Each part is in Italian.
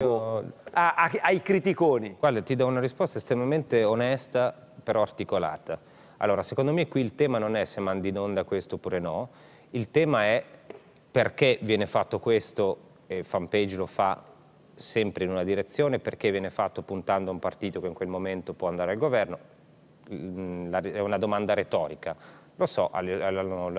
A, ai criticoni. Guarda, ti do una risposta estremamente onesta, però articolata. Allora, secondo me qui il tema non è se mandi in onda questo oppure no, il tema è perché viene fatto questo e Fanpage lo fa sempre in una direzione, perché viene fatto puntando a un partito che in quel momento può andare al governo, è una domanda retorica lo so, la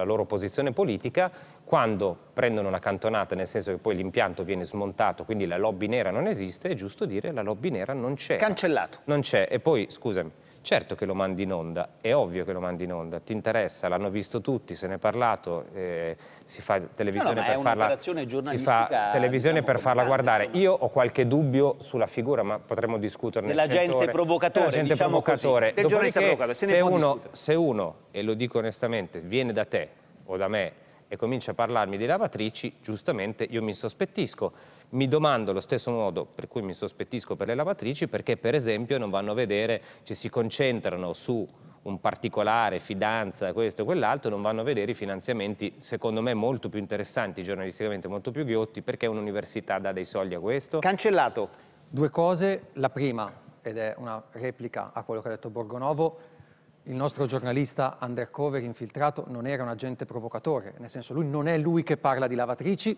loro posizione politica, quando prendono una cantonata, nel senso che poi l'impianto viene smontato, quindi la lobby nera non esiste, è giusto dire la lobby nera non c'è. Cancellato. Non c'è. E poi, scusami, Certo che lo mandi in onda, è ovvio che lo mandi in onda, ti interessa, l'hanno visto tutti, se ne è parlato, eh, si fa televisione no, no, per farla, si fa televisione diciamo, per farla guardare. Insomma. Io ho qualche dubbio sulla figura, ma potremmo discuterne. Dell'agente provocatore, della gente diciamo provocatore. Così, Dopodiché, provocatore. Se, se, uno, se uno, e lo dico onestamente, viene da te o da me e comincia a parlarmi di lavatrici, giustamente io mi sospettisco. Mi domando allo stesso modo per cui mi sospettisco per le lavatrici perché per esempio non vanno a vedere, ci si concentrano su un particolare, fidanza, questo e quell'altro, non vanno a vedere i finanziamenti, secondo me, molto più interessanti, giornalisticamente molto più ghiotti, perché un'università dà dei soldi a questo. Cancellato. Due cose. La prima, ed è una replica a quello che ha detto Borgonovo, il nostro giornalista undercover infiltrato non era un agente provocatore, nel senso lui non è lui che parla di lavatrici,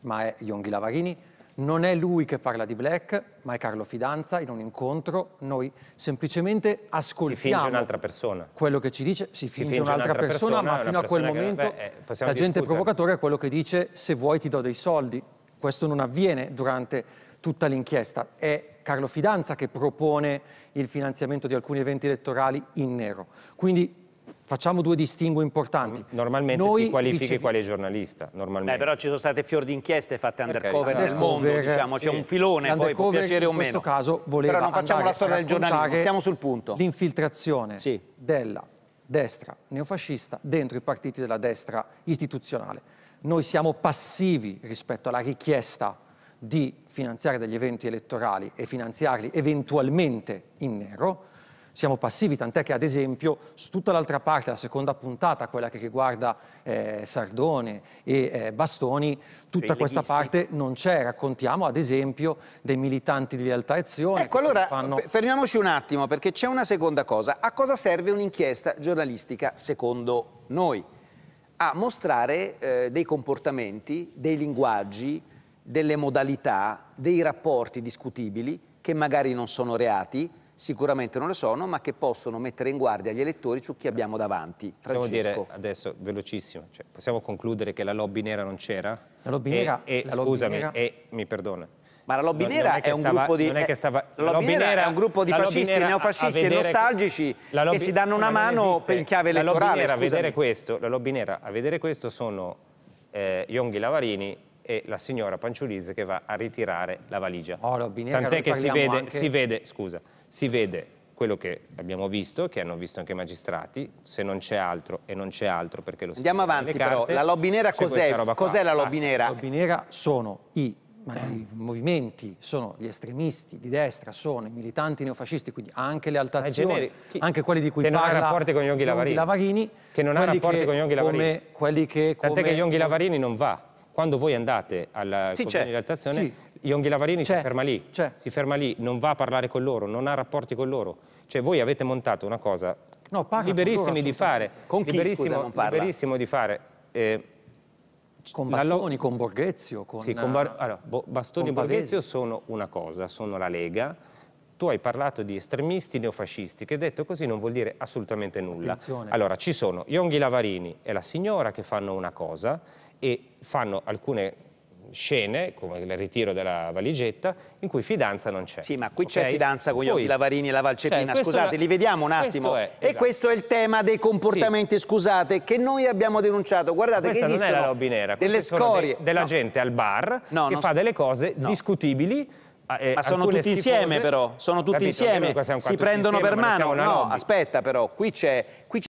ma è Yonghi Lavarini, non è lui che parla di Black, ma è Carlo Fidanza in un incontro. Noi semplicemente ascoltiamo un'altra persona. quello che ci dice, si finge, finge un'altra, persona, persona ma fino a quel momento che, beh, eh, l'agente provocatore è quello che dice se vuoi ti do dei soldi, questo non avviene durante tutta l'inchiesta. È Carlo Fidanza che propone il finanziamento di alcuni eventi elettorali in nero. Quindi facciamo due distinguo importanti. Mm, normalmente Noi ti qualifichi dicevi... quale giornalista. Normalmente. Eh, però ci sono state fior di inchieste fatte undercover okay. nel mondo, diciamo. c'è sì. un filone, poi può piacere o meno. In questo caso voleva Però non facciamo la storia del giornalismo, stiamo sul punto. L'infiltrazione sì. della destra neofascista dentro i partiti della destra istituzionale. Noi siamo passivi rispetto alla richiesta di finanziare degli eventi elettorali e finanziarli eventualmente in nero, siamo passivi, tant'è che ad esempio su tutta l'altra parte, la seconda puntata, quella che riguarda eh, Sardone e eh, Bastoni, tutta cioè questa parte non c'è. Raccontiamo ad esempio dei militanti di lealtà e azione. Ecco, allora fanno... fermiamoci un attimo perché c'è una seconda cosa. A cosa serve un'inchiesta giornalistica secondo noi? a mostrare eh, dei comportamenti, dei linguaggi, delle modalità, dei rapporti discutibili che magari non sono reati, sicuramente non lo sono, ma che possono mettere in guardia gli elettori su chi abbiamo davanti. Francesco. Possiamo dire adesso, velocissimo, cioè, possiamo concludere che la lobby nera non c'era? La lobby nera? E, e, la scusami, lobby nera... e mi perdona, ma la Lobby Nera è, è, un stava, gruppo di è eh, stava, la Lobby Nera è un gruppo di fascisti, neofascisti e nostalgici lobby, che si danno una mano per in chiave elettorale. La Lobby Nera, a vedere questo, la lobby nera a vedere questo sono eh, Ionghi Lavarini e la signora Panciuliz che va a ritirare la valigia. Oh, Tant'è che si vede, anche... si vede, scusa, si vede quello che abbiamo visto, che hanno visto anche i magistrati, se non c'è altro e non c'è altro perché lo Andiamo avanti carte, però, la lobby nera cos'è? Cos'è la lobby nera? La lobby nera sono i ma eh. i movimenti sono gli estremisti di destra, sono i militanti neofascisti, quindi anche le altazioni, anche quelli di cui che parla non ha rapporti con Ionghi Lavarini, Lavarini, che non ha rapporti che, con Ionghi Lavarini, come, quelli che, come, tant'è che Ionghi Lavarini non va. Quando voi andate alla sì, di altazione, sì. Ionghi Lavarini si ferma lì, si ferma lì, non va a parlare con loro, non ha rapporti con loro. Cioè voi avete montato una cosa no, liberissimi di fare, con chi, liberissimo, scusa, liberissimo di fare. Eh, con Bastoni, la... con Borghezio? Con... Sì, con Bar... Eh, allora, Bastoni e Borghezio sono una cosa, sono la Lega. Tu hai parlato di estremisti neofascisti, che detto così non vuol dire assolutamente nulla. Attenzione. Allora, ci sono Ionghi Lavarini e la signora che fanno una cosa e fanno alcune scene, come il ritiro della valigetta, in cui fidanza non c'è. Sì, ma qui okay? c'è fidanza con gli occhi, Lavarini e la Valcepina, cioè, scusate, la... li vediamo un attimo. Questo è, esatto. E questo è il tema dei comportamenti, sì. scusate, che noi abbiamo denunciato. Guardate questa che esistono non è la Robby Nera, delle scorie. De, della no. gente al bar no, che fa so... delle cose no. discutibili eh, ma sono tutti schifose, insieme però, sono tutti Capito? insieme, si prendono insieme, per mano, no, aspetta però, qui c'è